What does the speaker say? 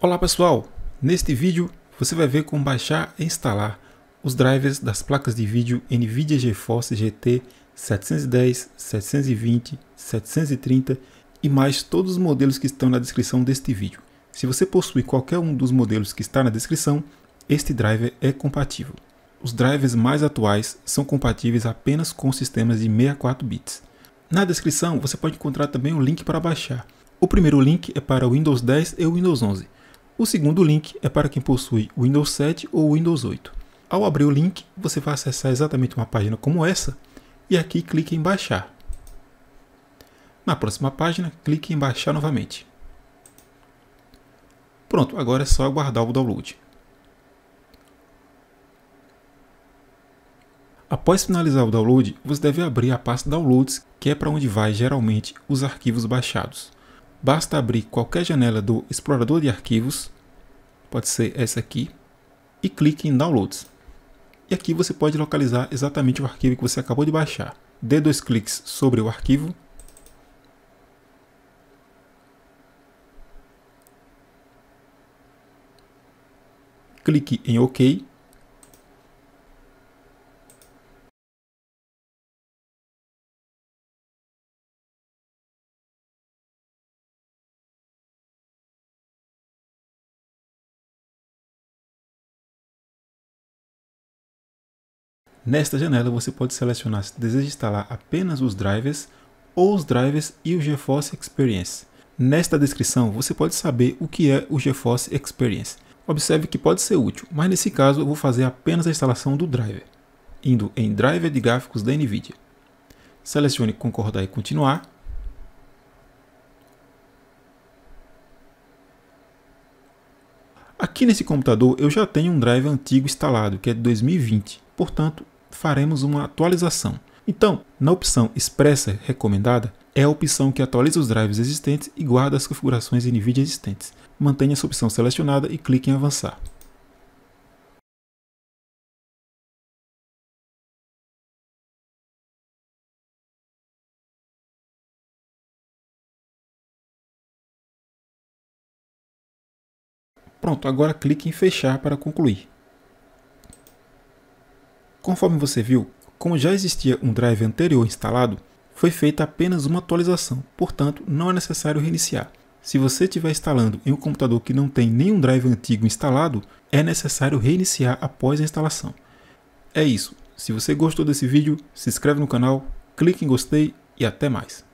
Olá pessoal, neste vídeo você vai ver como baixar e instalar os drivers das placas de vídeo NVIDIA GeForce GT 710, 720, 730 e mais todos os modelos que estão na descrição deste vídeo. Se você possui qualquer um dos modelos que está na descrição, este driver é compatível. Os drivers mais atuais são compatíveis apenas com sistemas de 64 bits. Na descrição você pode encontrar também um link para baixar. O primeiro link é para Windows 10 e Windows 11 o segundo link é para quem possui Windows 7 ou Windows 8. Ao abrir o link, você vai acessar exatamente uma página como essa e aqui clique em baixar. Na próxima página, clique em baixar novamente. Pronto, agora é só aguardar o download. Após finalizar o download, você deve abrir a pasta Downloads, que é para onde vai geralmente os arquivos baixados. Basta abrir qualquer janela do explorador de arquivos, pode ser essa aqui, e clique em Downloads. E aqui você pode localizar exatamente o arquivo que você acabou de baixar. Dê dois cliques sobre o arquivo clique em OK Nesta janela você pode selecionar se deseja instalar apenas os drivers ou os drivers e o GeForce Experience. Nesta descrição você pode saber o que é o GeForce Experience. Observe que pode ser útil, mas nesse caso eu vou fazer apenas a instalação do driver. Indo em Driver de Gráficos da NVIDIA. Selecione Concordar e Continuar. Aqui nesse computador eu já tenho um driver antigo instalado, que é de 2020. Portanto, faremos uma atualização. Então, na opção expressa recomendada, é a opção que atualiza os drives existentes e guarda as configurações NVIDIA existentes. Mantenha essa opção selecionada e clique em avançar. Pronto, agora clique em fechar para concluir. Conforme você viu, como já existia um drive anterior instalado, foi feita apenas uma atualização, portanto não é necessário reiniciar. Se você estiver instalando em um computador que não tem nenhum drive antigo instalado, é necessário reiniciar após a instalação. É isso. Se você gostou desse vídeo, se inscreve no canal, clique em gostei e até mais.